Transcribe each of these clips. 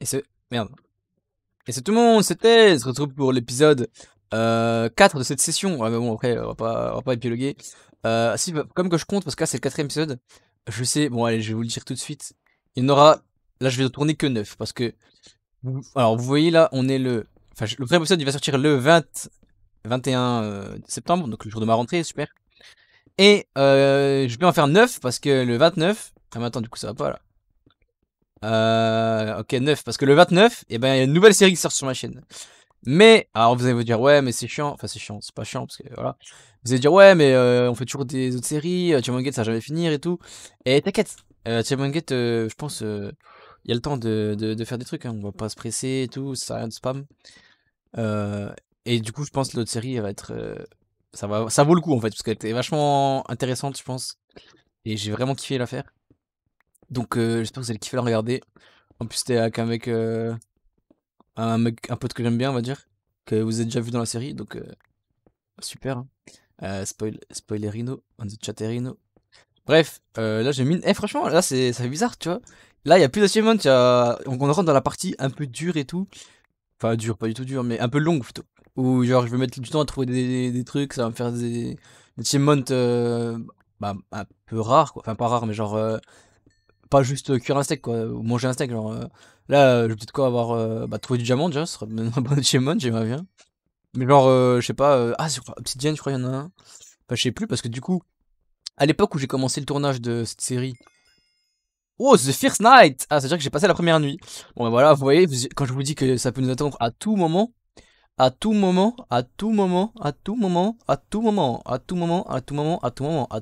Et c'est... Merde. Et c'est tout le monde, c'était... On se retrouve pour l'épisode 4 euh, de cette session. bon, après, on va pas, on va pas épiloguer. Euh, si, bah, comme que je compte, parce que là, c'est le 4ème épisode. Je sais, bon, allez, je vais vous le dire tout de suite. Il n'y en aura... Là, je vais tourner que 9, parce que... Alors, vous voyez, là, on est le... Enfin, le premier épisode, il va sortir le 20... 21 euh, septembre, donc le jour de ma rentrée, super. Et je vais en faire 9, parce que le 29... Ah, mais attends, du coup, ça va pas, là. Euh, ok, 9. Parce que le 29, et eh ben, il y a une nouvelle série qui sort sur ma chaîne. Mais, alors vous allez vous dire, ouais, mais c'est chiant. Enfin, c'est chiant, c'est pas chiant, parce que voilà. Vous allez dire, ouais, mais euh, on fait toujours des autres séries. Chamon euh, ça va jamais finir et tout. Et t'inquiète, euh, je pense, il y a le temps de, de, faire des trucs. Hein. On va pas se presser et tout, ça sert à rien de spam. et du coup, je pense que l'autre série, elle va être. ça, va, ça vaut le coup, en fait, parce qu'elle était vachement intéressante, je pense. Et j'ai vraiment kiffé l'affaire donc euh, j'espère que vous allez kiffer la regarder. En plus, c'était avec un mec, euh, un mec, un pote que j'aime bien, on va dire, que vous avez déjà vu dans la série, donc euh, super. Hein. spoil, spoilerino, on the chatterino. Bref, là j'ai mis. Eh, franchement, là c'est bizarre, tu vois. Là, il y a plus de a... on rentre dans la partie un peu dure et tout. Enfin, dure, pas du tout dure, mais un peu longue plutôt. Où genre, je vais mettre du temps à trouver des, trucs, ça va me faire des, des bah, un peu rare quoi. Enfin, pas rare mais genre pas juste euh, cuire un steak, quoi, ou manger un steak. Genre, euh, là, euh, je vais peut-être quoi avoir bah, trouvé du diamant déjà, un bon diamant j'aimerais bien. Mais genre, je sais pas, ah, sur Obsidian, je crois qu'il y en a un. Enfin, je sais plus, parce que du coup, à l'époque où j'ai commencé le tournage de cette série, Oh, The First Night Ah, c'est-à-dire que j'ai passé la première nuit. Bon, ben voilà, vous voyez, quand je vous dis que ça peut nous attendre à tout moment, à tout moment, à tout moment, à tout moment, à tout moment, à tout moment, à tout moment, à tout moment, à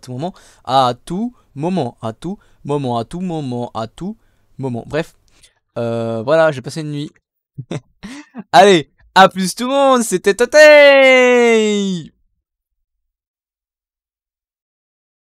tout moment, à tout moment, à tout moment, à tout moment, à tout moment. Bref, euh, voilà, j'ai passé une nuit. Allez, à plus tout le monde, c'était Totei